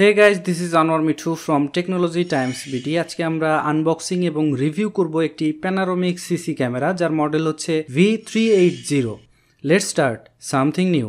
hey guys this is Anwar Mithu from Technology Times BD আজকে আমরা unboxing এবং রিভিউ করব একটি প্যানারোমিক সিসি ক্যামেরা যার মডেল হচ্ছে V three eight zero let start something new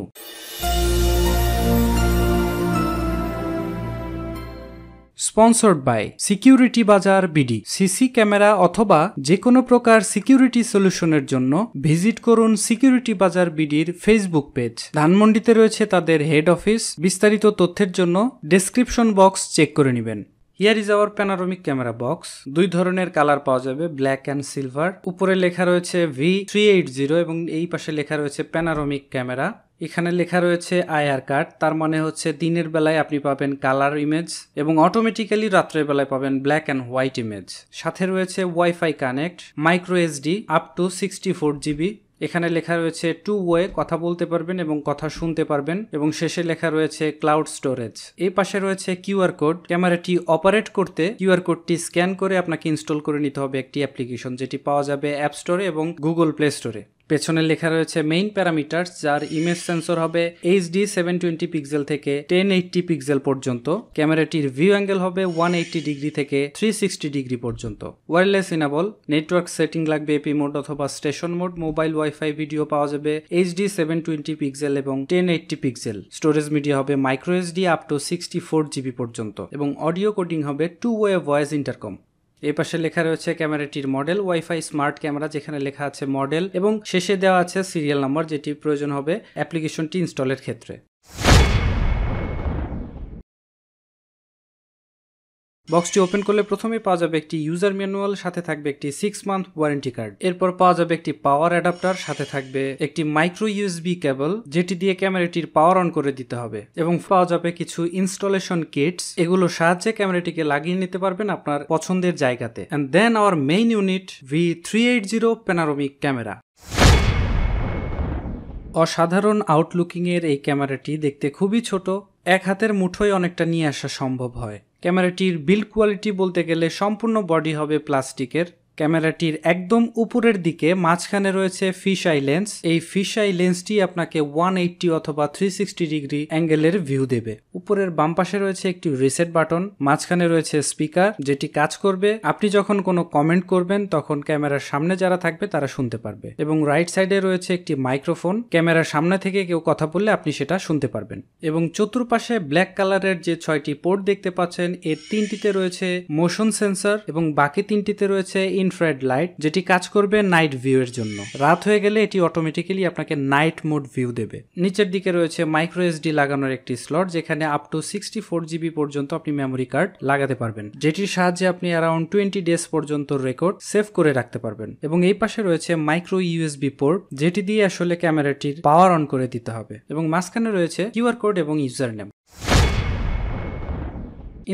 sponsored by Security Bazar BD CC camera অথবা যে কোনো প্রকার সিকিউরিটি সলিউশনের জন্য ভিজিট করুন সিকিউরিটি বাজার বিডির ফেসবুক পেজ ধানমন্ডিতে রয়েছে তাদের হেড অফিস বিস্তারিত তথ্যের জন্য ডেসক্রিপশন বক্স চেক করে নেবেন here is our panoramic camera box দুই ধরনের কালার পাওয়া যাবে ব্ল্যাক অ্যান্ড সিলভার উপরে লেখা রয়েছে ভি থ্রি এইট জিরো এবং এই পাশে লেখা রয়েছে প্যানারোমিক ক্যামেরা এখানে লেখা রয়েছে আয়ার কার্ড তার মানে হচ্ছে দিনের বেলায় আপনি পাবেন কালার ইমেজ এবং অটোমেটিক্যালি রাত্রের বেলায় পাবেন ব্ল্যাক অ্যান্ড হোয়াইট ইমেজ সাথে রয়েছে WiFi connect micro SD up to sixty four GB এখানে লেখা রয়েছে টু ওয়ে কথা বলতে পারবেন এবং কথা শুনতে পারবেন এবং শেষে লেখা রয়েছে ক্লাউড স্টোরেজ এই পাশে রয়েছে কিউআর কোড ক্যামেরাটি অপারেট করতে কিউআর কোডটি স্ক্যান করে আপনাকে ইনস্টল করে নিতে হবে একটি অ্যাপ্লিকেশন যেটি পাওয়া যাবে অ্যাপ স্টোরে এবং গুগল প্লে স্টোরে পেছনে লেখা রয়েছে মেইন প্যারামিটার যার ইমেজ সেন্সর হবে এইচডি সেভেন টোয়েন্টি পিক্সেল থেকে টেন এইটটি পিক্সেল পর্যন্ত ক্যামেরাটির ভিউ অ্যাঙ্গেল হবে ওয়ান এইটটি ডিগ্রি থেকে থ্রি সিক্সটি ডিগ্রি পর্যন্ত ওয়্যারলেস ইনাবল নেটওয়ার্ক সেটিং লাগবে এপি মোড অথবা station mode mobile WiFi video পাওয়া যাবে এইচডি সেভেন টোয়েন্টি পিক্সেল এবং ten eighty pixel storage media হবে micro SD up to sixty four GB পর্যন্ত এবং অডিও কোডিং হবে টু ওয়ে ভয়েস ইন্টারকম এ পাশে লেখা রয়েছে ক্যামেরাটির মডেল ওয়াইফাই স্মার্ট ক্যামেরা যেখানে লেখা আছে মডেল এবং শেষে দেওয়া আছে সিরিয়াল নাম্বার যেটি প্রয়োজন হবে অ্যাপ্লিকেশনটি ইনস্টলের ক্ষেত্রে বক্সটি ওপেন করলে প্রথমে পাওয়া যাবে একটি ইউজার ম্যানুয়াল সাথে থাকবে একটি সিক্স মান্থ ওয়ারেন্টি কার্ড এরপর পাওয়া যাবে একটি পাওয়ার অ্যাডাপ্টার সাথে থাকবে একটি মাইক্রো ইউএসবি কেবল যেটি দিয়ে ক্যামেরাটির পাওয়ার অন করে দিতে হবে এবং পাওয়া যাবে কিছু ইনস্টলেশন কিটস এগুলোর সাহায্যে ক্যামেরাটিকে লাগিয়ে নিতে পারবেন আপনার পছন্দের জায়গাতে and then our main unit V three eight zero panoramic camera অসাধারণ আউটলুকিংয়ের এই ক্যামেরাটি দেখতে খুবই ছোট এক হাতের মুঠোয় অনেকটা নিয়ে আসা সম্ভব হয় ক্যামেরাটির বিল্ড কোয়ালিটি বলতে গেলে সম্পূর্ণ বডি হবে প্লাস্টিকের ক্যামেরাটির একদম উপরের দিকে মাঝখানে রয়েছে ফিশ আই লেন্স এই ফিশ আই লেন্সটি আপনাকে ওয়ান এইটটি অথবা থ্রি সিক্সটি ডিগ্রি অ্যাঙ্গেলের ভিউ দেবে উপরের বাম পাশে রয়েছে একটি রিসেট বাটন মাঝখানে রয়েছে স্পিকার যেটি কাজ করবে আপনি যখন কোনো কমেন্ট করবেন তখন ক্যামেরার সামনে যারা থাকবে তারা শুনতে পারবে এবং রাইট সাইডে রয়েছে একটি মাইক্রোফোন ক্যামেরার সামনে থেকে কেউ কথা বললে আপনি সেটা শুনতে পারবেন এবং চতুর্পাশে ব্ল্যাক কালারের যে ছয়টি পোর্ট দেখতে পাচ্ছেন এর তিনটিতে রয়েছে মোশন সেন্সর এবং বাকি তিনটিতে রয়েছে ইনফ্রারেড লাইট যেটি কাজ করবে নাইট ভিউ এর জন্য রাত হয়ে গেলে এটি অটোমেটিক্যালি আপনাকে নাইট মোড ভিউ দেবে নিচের দিকে রয়েছে মাইক্রো এসডি লাগানোর একটি স্লট যেখানে up to sixty four GB পর্যন্ত আপনি মেমোরি কার্ড লাগাতে পারবেন যেটির সাহায্যে আপনি অ্যারাউন্ড টোয়েন্টি ডেজ পর্যন্ত রেকর্ড সেভ করে রাখতে পারবেন এবং এই পাশে রয়েছে মাইক্রো ইউএসবি পোর্ট যেটি দিয়ে আসলে ক্যামেরাটির পাওয়ার অন করে দিতে হবে এবং মাঝখানে রয়েছে কিউআর কোড এবং ইউজার নেম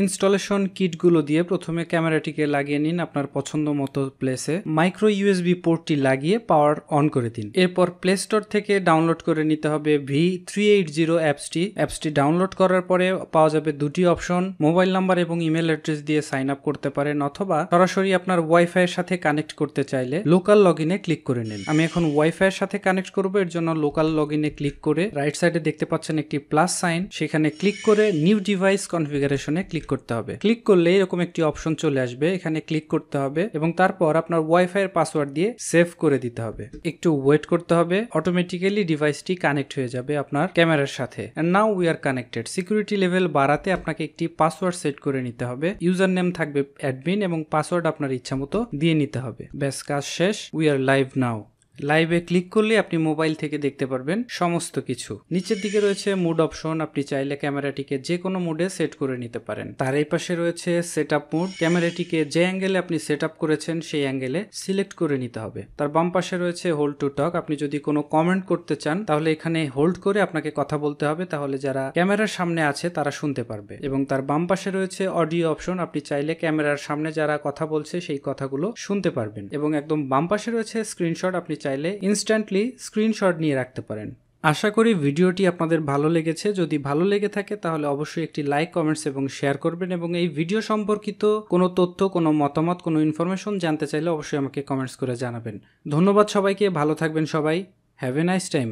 ইনস্টলেশন কিটগুলো দিয়ে প্রথমে ক্যামেরাটিকে লাগিয়ে নিন আপনার পছন্দ মতো প্লেসে মাইক্রো ইউএসবি পোর্টটি লাগিয়ে পাওয়ার অন করে দিন এরপর প্লে স্টোর থেকে ডাউনলোড করে নিতে হবে ভি থ্রি এইট জিরো অ্যাপসটি অ্যাপসটি ডাউনলোড করার পরে পাওয়া যাবে দুটি অপশন মোবাইল নাম্বার এবং ইমেল অ্যাড্রেস দিয়ে সাইন আপ করতে পারেন অথবা সরাসরি আপনার ওয়াইফাই এর সাথে কানেক্ট করতে চাইলে লোকাল লগ ইনে ক্লিক করে নিন আমি এখন ওয়াইফাই এর সাথে কানেক্ট করবো এর জন্য লোকাল লগ ইনে ক্লিক করে রাইট সাইডে দেখতে পাচ্ছেন একটি প্লাস সাইন সেখানে ক্লিক করে নিউ ডিভাইস কনফিগারেশনে ক্লিক ক্লিক করতে হবে ক্লিক করলে এরকম একটি অপশন চলে আসবে এখানে ক্লিক করতে হবে এবং তারপর আপনার ওয়াইফাই এর পাসওয়ার্ড দিয়ে সেভ করে দিতে হবে একটু ওয়েট করতে হবে অটোমেটিক্যালি ডিভাইসটি কানেক্ট হয়ে যাবে আপনার ক্যামেরার সাথে now we are connected security level বাড়াতে আপনাকে একটি পাসওয়ার্ড সেট করে নিতে হবে ইউজার নেম থাকবে অ্যাডমিন এবং পাসওয়ার্ড আপনার ইচ্ছা মতো দিয়ে নিতে হবে ব্যাস কাজ শেষ উই আর লাইভ নাও লাইভে ক্লিক করলে আপনি মোবাইল থেকে দেখতে পারবেন সমস্ত কিছু নিচের দিকে রয়েছে মুড অপশন আপনি চাইলে ক্যামেরাটিকে যে কোনো মুডে সেট করে নিতে পারেন তার এই পাশে রয়েছে সেট আপ মুড ক্যামেরাটিকে যে অ্যাঙ্গেলে আপনি সেট আপ করেছেন সেই অ্যাঙ্গেলে সিলেক্ট করে নিতে হবে তার বাম পাশে রয়েছে হোল্ড টু টক আপনি যদি কোনো কমেন্ট করতে চান তাহলে এখানে হোল্ড করে আপনাকে কথা বলতে হবে তাহলে যারা ক্যামেরার সামনে আছে তারা শুনতে পারবে এবং তার বাম পাশে রয়েছে অডিও অপশন আপনি চাইলে ক্যামেরার সামনে যারা কথা বলছে সেই কথাগুলো শুনতে পারবেন এবং একদম বাম পাশে রয়েছে স্ক্রিনশট আপনি চাইলে ইনস্ট্যান্টলি স্ক্রিনশট নিয়ে রাখতে পারেন আশা করি ভিডিওটি আপনাদের ভালো লেগেছে যদি ভালো লেগে থাকে তাহলে অবশ্যই একটি লাইক কমেন্টস এবং শেয়ার করবেন এবং এই ভিডিও সম্পর্কিত কোনো তথ্য কোনো মতামত কোনো ইনফরমেশন জানতে চাইলে অবশ্যই আমাকে কমেন্টস করে জানাবেন ধন্যবাদ সবাইকে ভালো থাকবেন সবাই হ্যাভ এ নাইস টাইম